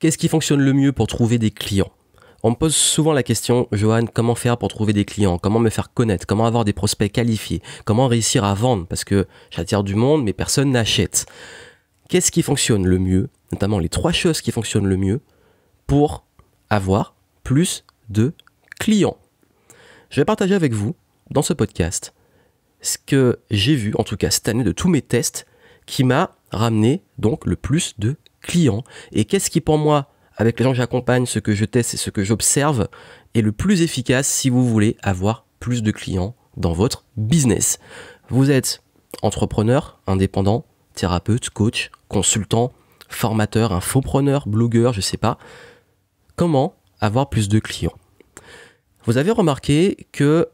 Qu'est-ce qui fonctionne le mieux pour trouver des clients on me pose souvent la question, Johan, comment faire pour trouver des clients Comment me faire connaître Comment avoir des prospects qualifiés Comment réussir à vendre Parce que j'attire du monde, mais personne n'achète. Qu'est-ce qui fonctionne le mieux Notamment les trois choses qui fonctionnent le mieux pour avoir plus de clients. Je vais partager avec vous, dans ce podcast, ce que j'ai vu, en tout cas cette année, de tous mes tests, qui m'a ramené donc le plus de clients et qu'est-ce qui pour moi avec les gens que j'accompagne, ce que je teste et ce que j'observe est le plus efficace si vous voulez avoir plus de clients dans votre business. Vous êtes entrepreneur, indépendant, thérapeute, coach, consultant, formateur, infopreneur, blogueur, je sais pas. Comment avoir plus de clients Vous avez remarqué que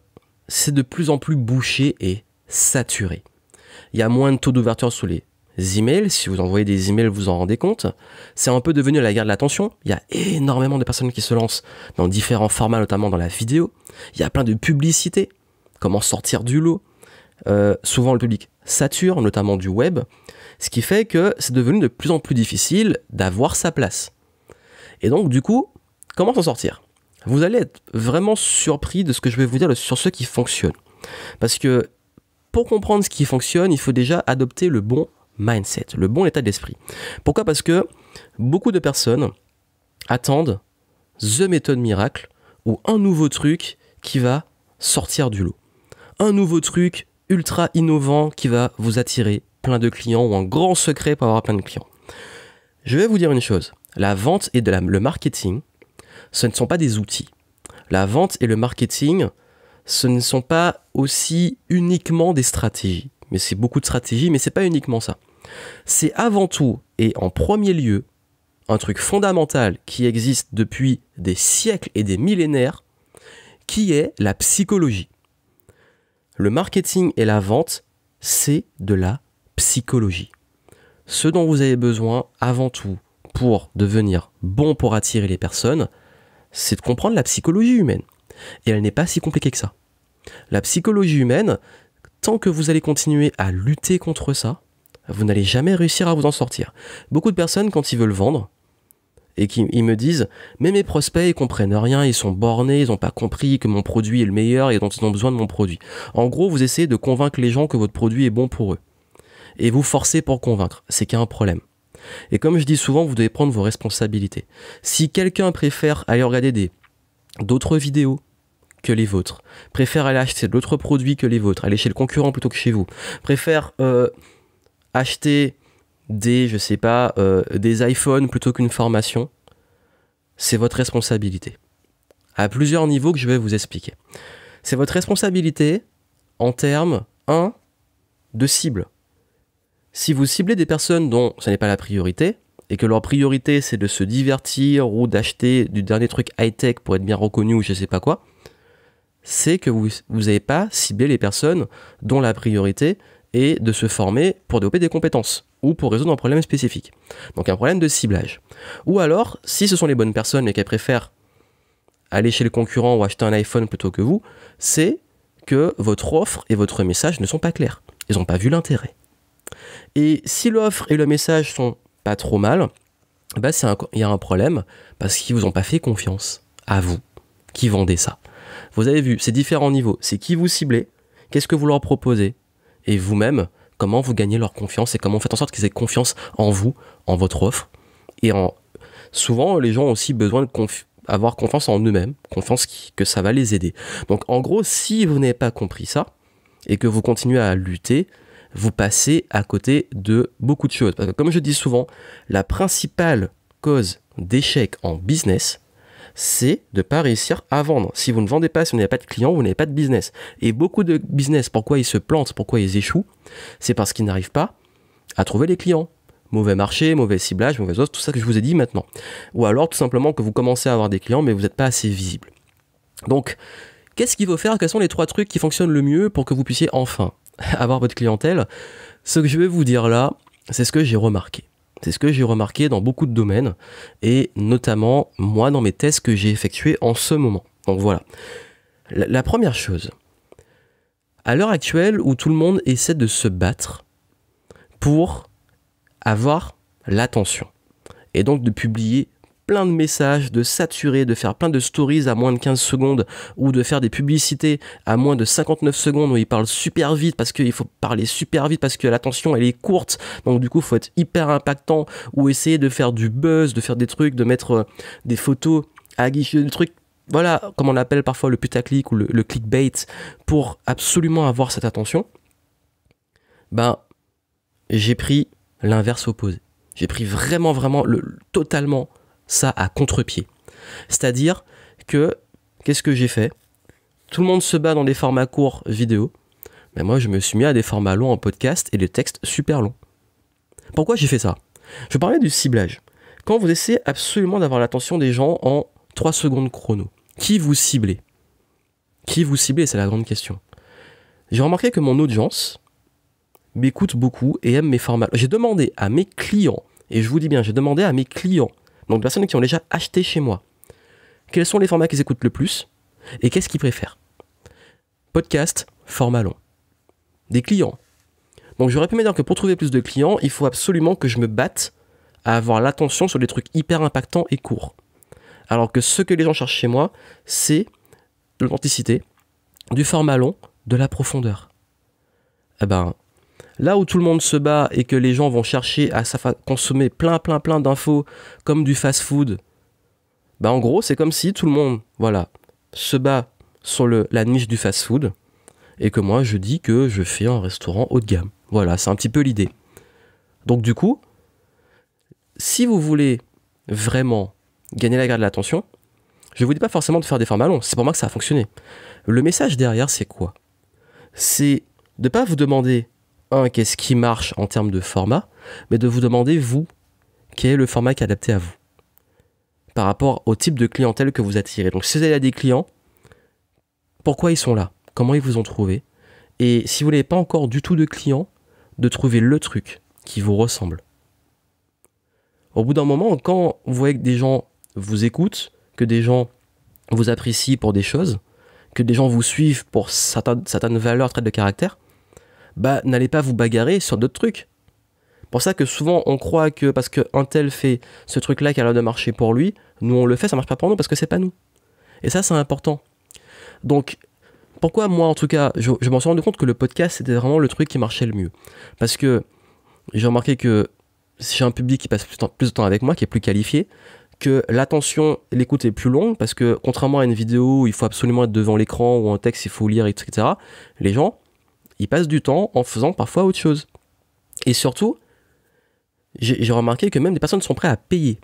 c'est de plus en plus bouché et saturé. Il y a moins de taux d'ouverture sous les emails, si vous envoyez des emails, vous en rendez compte, c'est un peu devenu la guerre de l'attention. Il y a énormément de personnes qui se lancent dans différents formats, notamment dans la vidéo. Il y a plein de publicités, comment sortir du lot. Euh, souvent le public sature, notamment du web, ce qui fait que c'est devenu de plus en plus difficile d'avoir sa place. Et donc du coup, comment s'en sortir Vous allez être vraiment surpris de ce que je vais vous dire sur ce qui fonctionne. Parce que pour comprendre ce qui fonctionne, il faut déjà adopter le bon mindset, le bon état d'esprit. Pourquoi Parce que beaucoup de personnes attendent The méthode miracle ou un nouveau truc qui va sortir du lot. Un nouveau truc ultra innovant qui va vous attirer plein de clients ou un grand secret pour avoir plein de clients. Je vais vous dire une chose, la vente et le marketing, ce ne sont pas des outils. La vente et le marketing, ce ne sont pas aussi uniquement des stratégies mais c'est beaucoup de stratégie, mais c'est pas uniquement ça. C'est avant tout et en premier lieu un truc fondamental qui existe depuis des siècles et des millénaires, qui est la psychologie. Le marketing et la vente, c'est de la psychologie. Ce dont vous avez besoin avant tout pour devenir bon pour attirer les personnes, c'est de comprendre la psychologie humaine. Et elle n'est pas si compliquée que ça. La psychologie humaine, que vous allez continuer à lutter contre ça, vous n'allez jamais réussir à vous en sortir. Beaucoup de personnes, quand ils veulent vendre, et qui me disent mais mes prospects ils comprennent rien, ils sont bornés, ils n'ont pas compris que mon produit est le meilleur et dont ils ont besoin de mon produit. En gros, vous essayez de convaincre les gens que votre produit est bon pour eux et vous forcez pour convaincre. C'est qu'il y a un problème. Et comme je dis souvent, vous devez prendre vos responsabilités. Si quelqu'un préfère aller regarder des d'autres vidéos que les vôtres, préfère aller acheter d'autres produits que les vôtres, aller chez le concurrent plutôt que chez vous, préfère euh, acheter des, je sais pas, euh, des iPhones plutôt qu'une formation, c'est votre responsabilité. À plusieurs niveaux que je vais vous expliquer. C'est votre responsabilité en termes 1 de cible. Si vous ciblez des personnes dont ce n'est pas la priorité, et que leur priorité c'est de se divertir ou d'acheter du dernier truc high-tech pour être bien reconnu ou je sais pas quoi, c'est que vous n'avez pas ciblé les personnes dont la priorité est de se former pour développer des compétences ou pour résoudre un problème spécifique. Donc un problème de ciblage. Ou alors, si ce sont les bonnes personnes mais qu'elles préfèrent aller chez le concurrent ou acheter un iPhone plutôt que vous, c'est que votre offre et votre message ne sont pas clairs. Ils n'ont pas vu l'intérêt. Et si l'offre et le message sont pas trop mal, bah, il y a un problème parce qu'ils vous ont pas fait confiance à vous qui vendez ça. Vous avez vu ces différents niveaux, c'est qui vous ciblez, qu'est-ce que vous leur proposez, et vous-même, comment vous gagnez leur confiance et comment vous faites en sorte qu'ils aient confiance en vous, en votre offre. Et souvent, les gens ont aussi besoin de confiance avoir confiance en eux-mêmes, confiance que ça va les aider. Donc en gros, si vous n'avez pas compris ça et que vous continuez à lutter, vous passez à côté de beaucoup de choses. comme je dis souvent, la principale cause d'échec en business, c'est de ne pas réussir à vendre. Si vous ne vendez pas, si vous n'avez pas de clients, vous n'avez pas de business. Et beaucoup de business, pourquoi ils se plantent, pourquoi ils échouent, c'est parce qu'ils n'arrivent pas à trouver les clients. Mauvais marché, mauvais ciblage, mauvais os, tout ça que je vous ai dit maintenant. Ou alors tout simplement que vous commencez à avoir des clients mais vous n'êtes pas assez visible. Donc, qu'est-ce qu'il faut faire Quels sont les trois trucs qui fonctionnent le mieux pour que vous puissiez enfin avoir votre clientèle Ce que je vais vous dire là, c'est ce que j'ai remarqué. C'est ce que j'ai remarqué dans beaucoup de domaines, et notamment moi dans mes tests que j'ai effectués en ce moment. Donc voilà. La, première chose, à l'heure actuelle où tout le monde essaie de se battre pour avoir l'attention, et donc de publier plein de messages, de saturer, de faire plein de stories à moins de 15 secondes ou de faire des publicités à moins de 59 secondes où il parle super vite parce qu'il faut parler super vite parce que l'attention elle est courte donc du coup faut être hyper impactant ou essayer de faire du buzz, de faire des trucs, de mettre euh, des photos à guichet, des trucs voilà, comme on appelle parfois le putaclic ou le, le, clickbait, pour absolument avoir cette attention, ben, j'ai pris l'inverse opposé. J'ai pris vraiment, vraiment, le, totalement ça à contre-pied. C'est-à-dire que, qu'est-ce que j'ai fait Tout le monde se bat dans des formats courts vidéo, mais moi je me suis mis à des formats longs en podcast et des textes super longs. Pourquoi j'ai fait ça Je parlais du ciblage. Quand vous essayez absolument d'avoir l'attention des gens en 3 secondes chrono, qui vous ciblez Qui vous ciblez C'est la grande question. J'ai remarqué que mon audience m'écoute beaucoup et aime mes formats. J'ai demandé à mes clients, et je vous dis bien, j'ai demandé à mes clients donc de personnes qui ont déjà acheté chez moi, quels sont les formats qu'ils écoutent le plus et qu'est-ce qu'ils préfèrent. Podcast, format long. Des clients. Donc j'aurais pu me dire que pour trouver plus de clients, il faut absolument que je me batte à avoir l'attention sur des trucs hyper impactants et courts. Alors que ce que les gens cherchent chez moi, c'est l'authenticité, du format long, de la profondeur. Eh ben, Là où tout le monde se bat et que les gens vont chercher à consommer plein, plein, plein d'infos comme du fast-food, bah en gros, c'est comme si tout le monde, voilà, se bat sur la niche du fast-food et que moi, je dis que je fais un restaurant haut de gamme. Voilà, c'est un petit peu l'idée. Donc du coup, si vous voulez vraiment gagner la garde de l'attention, je ne vous dis pas forcément de faire des formats longs, c'est pour moi que ça a fonctionné. Le message derrière, c'est quoi C'est de ne pas vous demander qu'est-ce qui marche en termes de format, mais de vous demander, vous, quel est le format qui est adapté à vous par rapport au type de clientèle que vous attirez. Donc si vous avez des clients, pourquoi ils sont là Comment ils vous ont trouvé Et si vous n'avez pas encore du tout de clients, de trouver le truc qui vous ressemble. Au bout d'un moment, quand vous voyez que des gens vous écoutent, que des gens vous apprécient pour des choses, que des gens vous suivent pour certaines valeurs, traits de caractère, bah n'allez pas vous bagarrer sur d'autres trucs. Pour ça que souvent on croit que parce qu'un tel fait ce truc-là qui a l'air de marcher pour lui, nous on le fait, ça marche pas pour nous parce que c'est pas nous. Et ça c'est important. Donc pourquoi moi en tout cas, je, je m'en suis rendu compte que le podcast c'était vraiment le truc qui marchait le mieux. Parce que j'ai remarqué que si j'ai un public qui passe plus, plus de temps avec moi, qui est plus qualifié, que l'attention, l'écoute est plus longue, parce que contrairement à une vidéo où il faut absolument être devant l'écran ou un texte, il faut lire, etc., les gens, ils passent du temps en faisant parfois autre chose. Et surtout, j'ai remarqué que même des personnes sont prêtes à payer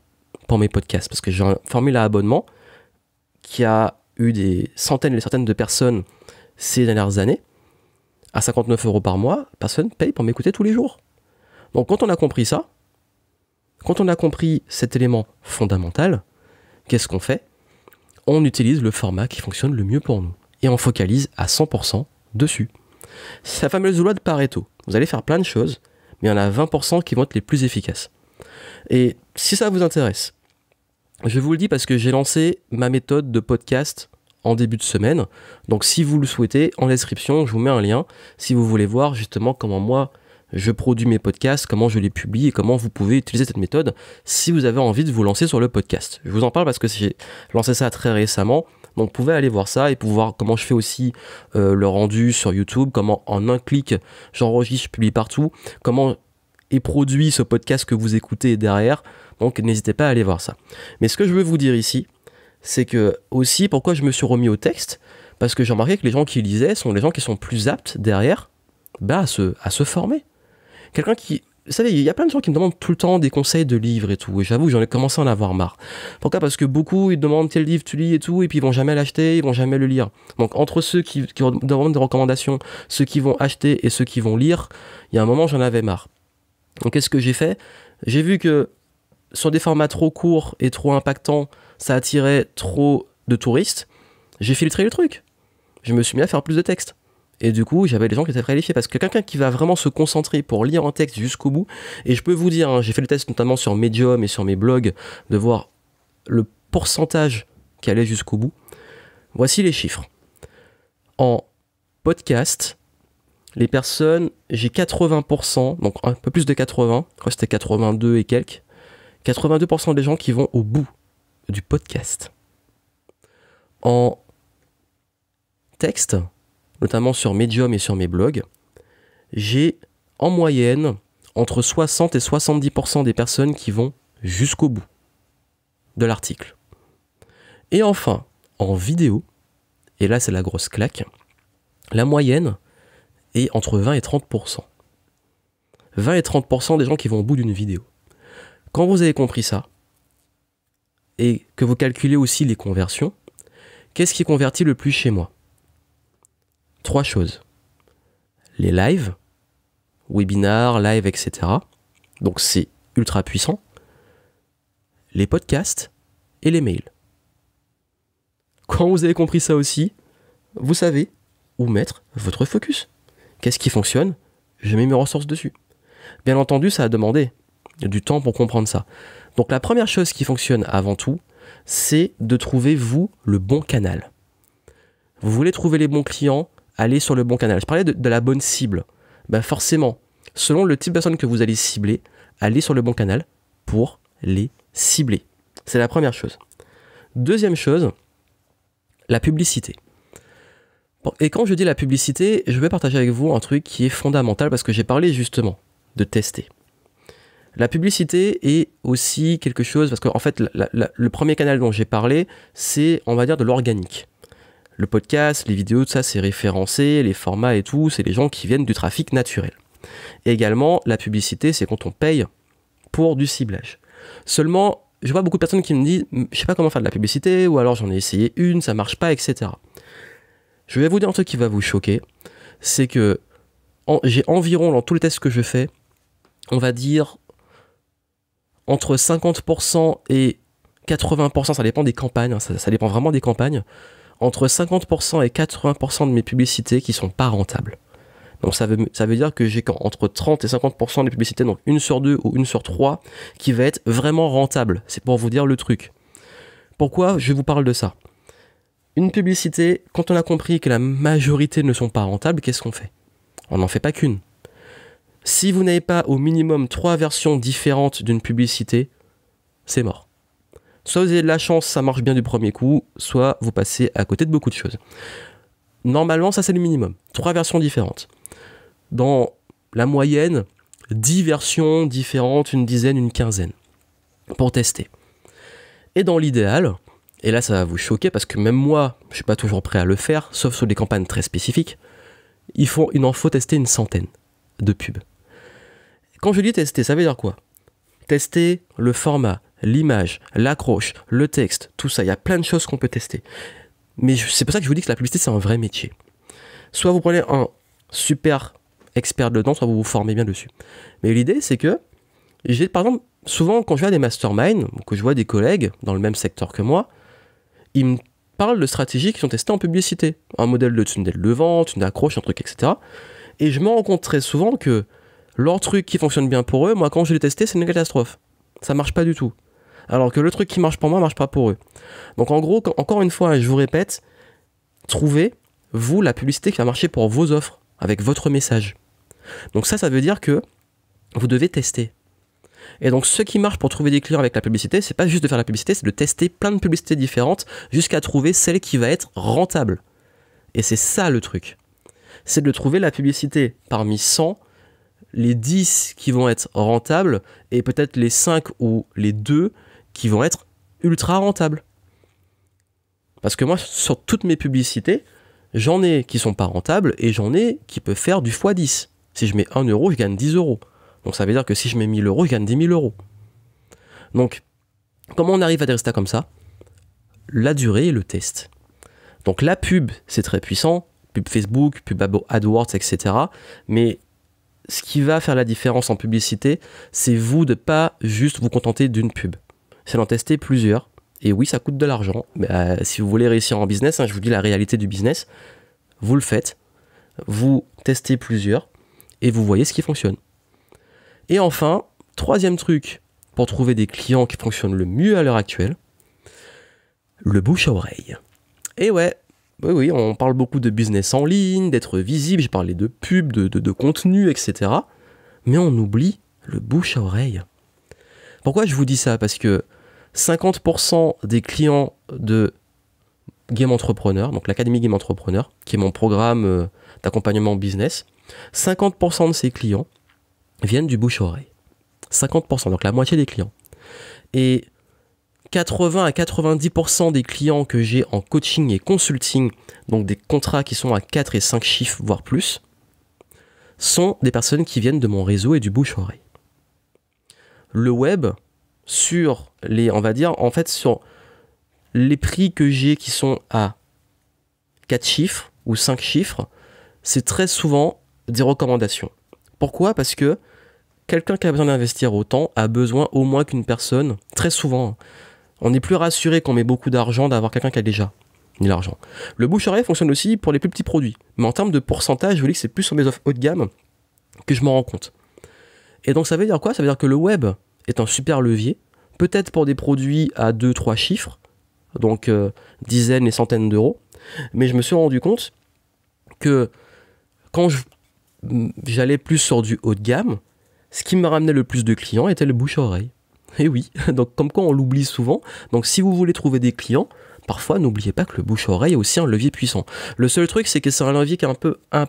pour mes podcasts, parce que j'ai un formulaire abonnement qui a eu des centaines et des centaines de personnes ces dernières années. À 59 euros par mois, personne ne paye pour m'écouter tous les jours. Donc quand on a compris ça, quand on a compris cet élément fondamental, qu'est-ce qu'on fait On utilise le format qui fonctionne le mieux pour nous et on focalise à 100% dessus. C'est la fameuse loi de Pareto. Vous allez faire plein de choses, mais il y en a 20% qui vont être les plus efficaces. Et si ça vous intéresse, je vous le dis parce que j'ai lancé ma méthode de podcast en début de semaine. Donc si vous le souhaitez, en description, je vous mets un lien si vous voulez voir justement comment moi je produis mes podcasts, comment je les publie et comment vous pouvez utiliser cette méthode si vous avez envie de vous lancer sur le podcast. Je vous en parle parce que j'ai lancé ça très récemment donc vous pouvez aller voir ça et pouvoir comment je fais aussi euh, le rendu sur YouTube, comment en un clic j'enregistre, je publie partout, comment est produit ce podcast que vous écoutez derrière. Donc n'hésitez pas à aller voir ça. Mais ce que je veux vous dire ici, c'est que aussi pourquoi je me suis remis au texte, parce que j'ai remarqué que les gens qui lisaient sont les gens qui sont plus aptes derrière bah, à, à se former. Quelqu'un qui vous savez, il y a plein de gens qui me demandent tout le temps des conseils de livres et tout. Et j'avoue, j'en ai commencé à en avoir marre. Pourquoi Parce que beaucoup, ils demandent quel livre tu lis et tout, et puis ils vont jamais l'acheter, ils vont jamais le lire. Donc, entre ceux qui, qui demandent des recommandations, ceux qui vont acheter et ceux qui vont lire, il y a un moment, j'en avais marre. Donc, qu'est-ce que j'ai fait J'ai vu que sur des formats trop courts et trop impactants, ça attirait trop de touristes. J'ai filtré le truc. Je me suis mis à faire plus de textes. Et du coup, j'avais des gens qui étaient préqualifiés parce que quelqu'un qui va vraiment se concentrer pour lire un texte jusqu'au bout, et je peux vous dire, hein, j'ai fait le test notamment sur Medium et sur mes blogs, de voir le pourcentage qui allait jusqu'au bout. Voici les chiffres. En podcast, les personnes, j'ai 80%, donc un peu plus de 80, je crois que c'était 82 et quelques, 82% des gens qui vont au bout du podcast. En texte, notamment sur Medium et sur mes blogs, j'ai en moyenne entre 60 et 70% des personnes qui vont jusqu'au bout de l'article. Et enfin, en vidéo, et là c'est la grosse claque, la moyenne est entre 20 et 30%. 20 et 30% des gens qui vont au bout d'une vidéo. Quand vous avez compris ça, et que vous calculez aussi les conversions, qu'est-ce qui convertit le plus chez moi trois choses. Les lives, webinars, live, etc. Donc c'est ultra puissant. Les podcasts et les mails. Quand vous avez compris ça aussi, vous savez où mettre votre focus. Qu'est-ce qui fonctionne Je mets mes ressources dessus. Bien entendu, ça a demandé du temps pour comprendre ça. Donc la première chose qui fonctionne avant tout, c'est de trouver vous le bon canal. Vous voulez trouver les bons clients, aller sur le bon canal. Je parlais de, la bonne cible. Ben forcément, selon le type de personne que vous allez cibler, allez sur le bon canal pour les cibler. C'est la première chose. Deuxième chose, la publicité. et quand je dis la publicité, je vais partager avec vous un truc qui est fondamental parce que j'ai parlé justement de tester. La publicité est aussi quelque chose, parce qu'en fait, le premier canal dont j'ai parlé, c'est, on va dire, de l'organique le podcast, les vidéos, tout ça, c'est référencé, les formats et tout, c'est les gens qui viennent du trafic naturel. également, la publicité, c'est quand on paye pour du ciblage. Seulement, je vois beaucoup de personnes qui me disent, je sais pas comment faire de la publicité, ou alors j'en ai essayé une, ça marche pas, etc. Je vais vous dire un truc qui va vous choquer, c'est que j'ai environ, dans tous les tests que je fais, on va dire entre 50% et 80%, ça dépend des campagnes, hein, ça dépend vraiment des campagnes, entre 50% et 80% de mes publicités qui sont pas rentables. Donc ça veut, ça veut dire que j'ai entre 30 et 50% des publicités, donc une sur deux ou une sur trois, qui va être vraiment rentable. C'est pour vous dire le truc. Pourquoi je vous parle de ça Une publicité, quand on a compris que la majorité ne sont pas rentables, qu'est-ce qu'on fait On n'en fait pas qu'une. Si vous n'avez pas au minimum trois versions différentes d'une publicité, c'est mort soit vous avez de la chance, ça marche bien du premier coup, soit vous passez à côté de beaucoup de choses. Normalement, ça c'est le minimum. Trois versions différentes. Dans la moyenne, dix versions différentes, une dizaine, une quinzaine, pour tester. Et dans l'idéal, et là ça va vous choquer parce que même moi, je suis pas toujours prêt à le faire, sauf sur des campagnes très spécifiques, il, faut, il en faut tester une centaine de pubs. Quand je dis tester, ça veut dire quoi Tester le format, l'image, l'accroche, le texte, tout ça. Il y a plein de choses qu'on peut tester. Mais c'est pour ça que je vous dis que la publicité, c'est un vrai métier. Soit vous prenez un super expert dedans, soit vous vous formez bien dessus. Mais l'idée, c'est que j'ai, par exemple, souvent quand je vais à des masterminds, ou que je vois des collègues dans le même secteur que moi, ils me parlent de stratégies qui ont testées en publicité. Un modèle de tunnel de vente, une accroche, un truc, etc. Et je me compte très souvent que leur truc qui fonctionne bien pour eux, moi, quand je l'ai testé, c'est une catastrophe. Ça marche pas du tout alors que le truc qui marche pour moi marche pas pour eux. Donc en gros, encore une fois, je vous répète, trouvez, vous, la publicité qui va marcher pour vos offres, avec votre message. Donc ça, ça veut dire que vous devez tester. Et donc ce qui marche pour trouver des clients avec la publicité, c'est pas juste de faire la publicité, c'est de tester plein de publicités différentes jusqu'à trouver celle qui va être rentable. Et c'est ça le truc. C'est de trouver la publicité parmi 100 les 10 qui vont être rentables et peut-être les 5 ou les 2 qui vont être ultra rentables. Parce que moi, sur toutes mes publicités, j'en ai qui sont pas rentables et j'en ai qui peuvent faire du x10. Si je mets 1 euro, je gagne 10 euros. Donc ça veut dire que si je mets 1000 euros, je gagne 10 000 euros. Donc, comment on arrive à des résultats comme ça La durée et le test. Donc la pub, c'est très puissant, pub Facebook, pub AdWords, etc. Mais ce qui va faire la différence en publicité, c'est vous de pas juste vous contenter d'une pub c'est d'en tester plusieurs. Et oui, ça coûte de l'argent. Mais euh, si vous voulez réussir en business, hein, je vous dis la réalité du business, vous le faites, vous testez plusieurs et vous voyez ce qui fonctionne. Et enfin, troisième truc pour trouver des clients qui fonctionnent le mieux à l'heure actuelle, le bouche à oreille. Et ouais, oui, oui, on parle beaucoup de business en ligne, d'être visible, j'ai parlé de pub, de, de contenu, etc. Mais on oublie le bouche à oreille. Pourquoi je vous dis ça Parce que 50% des clients de Game Entrepreneur, donc l'Académie Game Entrepreneur, qui est mon programme euh, d'accompagnement business, 50% de ces clients viennent du bouche-oreille. 50%, donc la moitié des clients. Et 80 à 90% des clients que j'ai en coaching et consulting, donc des contrats qui sont à 4 et 5 chiffres, voire plus, sont des personnes qui viennent de mon réseau et du bouche-oreille le web sur les, on va dire, en fait, sur les prix que j'ai qui sont à 4 chiffres ou 5 chiffres, c'est très souvent des recommandations. Pourquoi Parce que quelqu'un qui a besoin d'investir autant a besoin au moins qu'une personne, très souvent. On est plus rassuré qu'on met beaucoup d'argent d'avoir quelqu'un qui a déjà mis l'argent. Le bouche à fonctionne aussi pour les plus petits produits, mais en termes de pourcentage, je vous dis que c'est plus sur mes offres haut de gamme que je m'en rends compte. Et donc ça veut dire quoi Ça veut dire que le web est un super levier, peut-être pour des produits à 2-3 chiffres, donc euh, dizaines et centaines d'euros, mais je me suis rendu compte que quand mm, j'allais plus sur du haut de gamme, ce qui me ramenait le plus de clients était le bouche-oreille. Et oui, donc comme quoi on l'oublie souvent, donc si vous voulez trouver des clients, parfois n'oubliez pas que le bouche-oreille est aussi un levier puissant. Le seul truc c'est que c'est un levier qui est un peu un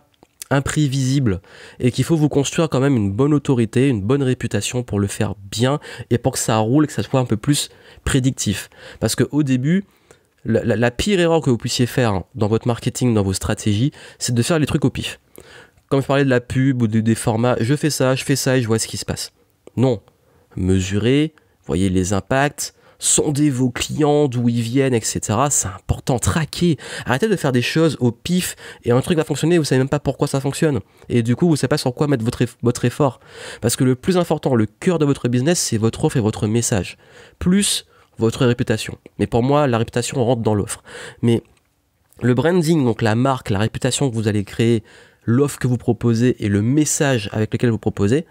imprévisible et qu'il faut vous construire quand même une bonne autorité, une bonne réputation pour le faire bien et pour que ça roule, que ça soit un peu plus prédictif. Parce qu'au début, la, pire erreur que vous puissiez faire dans votre marketing, dans vos stratégies, c'est de faire les trucs au pif. Comme je parlais de la pub ou des formats, je fais ça, je fais ça et je vois ce qui se passe. Non. Mesurez, voyez les impacts, sondez vos clients, d'où ils viennent, etc. C'est important, traquez. Arrêtez de faire des choses au pif et un truc va fonctionner, vous savez même pas pourquoi ça fonctionne. Et du coup, vous ne savez pas sur quoi mettre votre, votre effort. Parce que le plus important, le cœur de votre business, c'est votre offre et votre message. Plus votre réputation. Mais pour moi, la réputation rentre dans l'offre. Mais le branding, donc la marque, la réputation que vous allez créer, l'offre que vous proposez et le message avec lequel vous proposez,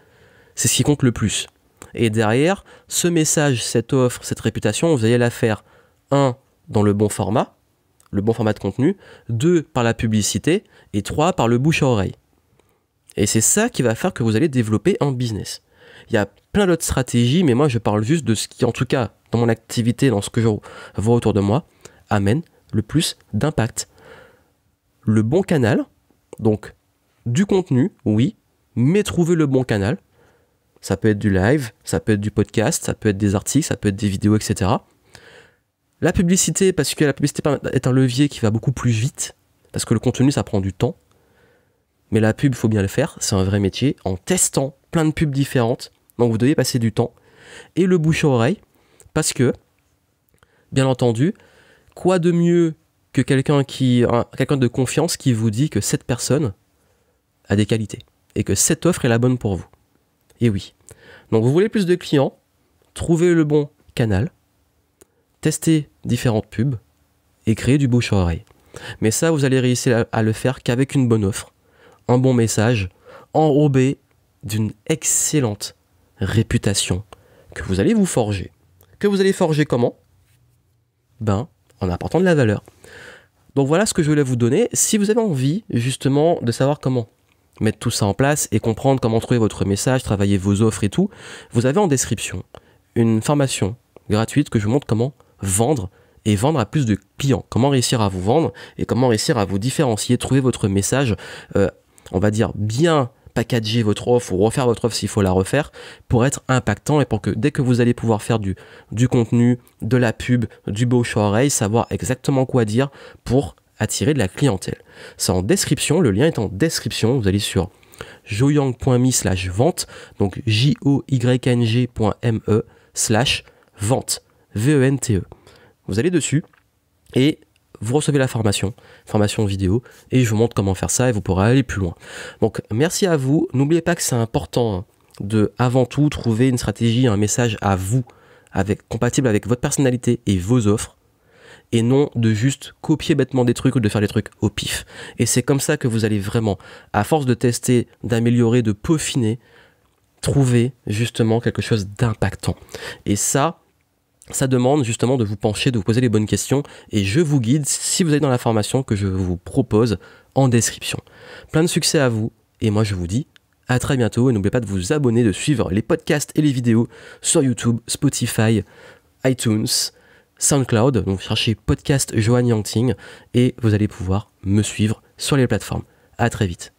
c'est ce qui compte le plus. Et derrière, ce message, cette offre, cette réputation, vous allez la faire, un, dans le bon format, le bon format de contenu, deux, par la publicité, et trois, par le bouche à oreille. Et c'est ça qui va faire que vous allez développer un business. Il y a plein d'autres stratégies, mais moi je parle juste de ce qui, en tout cas, dans mon activité, dans ce que je vois autour de moi, amène le plus d'impact. Le bon canal, donc du contenu, oui, mais trouver le bon canal, ça peut être du live, ça peut être du podcast, ça peut être des articles, ça peut être des vidéos, etc. La publicité, parce que la publicité est un levier qui va beaucoup plus vite, parce que le contenu, ça prend du temps. Mais la pub, il faut bien le faire, c'est un vrai métier, en testant plein de pubs différentes. Donc vous devez passer du temps. Et le bouche-oreille, à parce que, bien entendu, quoi de mieux que quelqu'un qui quelqu'un de confiance qui vous dit que cette personne a des qualités et que cette offre est la bonne pour vous. Et eh oui. Donc vous voulez plus de clients, trouvez le bon canal, testez différentes pubs et créez du bouche à oreille. Mais ça, vous allez réussir à le faire qu'avec une bonne offre, un bon message, enrobé d'une excellente réputation que vous allez vous forger. Que vous allez forger comment Ben, en apportant de la valeur. Donc voilà ce que je voulais vous donner. Si vous avez envie justement de savoir comment mettre tout ça en place et comprendre comment trouver votre message, travailler vos offres et tout, vous avez en description une formation gratuite que je vous montre comment vendre et vendre à plus de clients. Comment réussir à vous vendre et comment réussir à vous différencier, trouver votre message, euh, on va dire bien packager votre offre ou refaire votre offre s'il faut la refaire pour être impactant et pour que dès que vous allez pouvoir faire du, contenu, de la pub, du beau à oreille, savoir exactement quoi dire pour attirer de la clientèle. C'est en description, le lien est en description, vous allez sur joyang.me slash vente, donc j-o-y-n-g.me slash vente, V-E-N-T-E. E. Vous allez dessus et vous recevez la formation, formation vidéo, et je vous montre comment faire ça et vous pourrez aller plus loin. Donc merci à vous, n'oubliez pas que c'est important de avant tout trouver une stratégie, un message à vous, avec, compatible avec votre personnalité et vos offres et non de juste copier bêtement des trucs ou de faire des trucs au pif. Et c'est comme ça que vous allez vraiment, à force de tester, d'améliorer, de peaufiner, trouver justement quelque chose d'impactant. Et ça, ça demande justement de vous pencher, de vous poser les bonnes questions, et je vous guide si vous êtes dans la formation que je vous propose en description. Plein de succès à vous, et moi je vous dis à très bientôt, et n'oubliez pas de vous abonner, de suivre les podcasts et les vidéos sur YouTube, Spotify, iTunes, SoundCloud. Donc cherchez podcast Johan Yanting et vous allez pouvoir me suivre sur les plateformes. À très vite.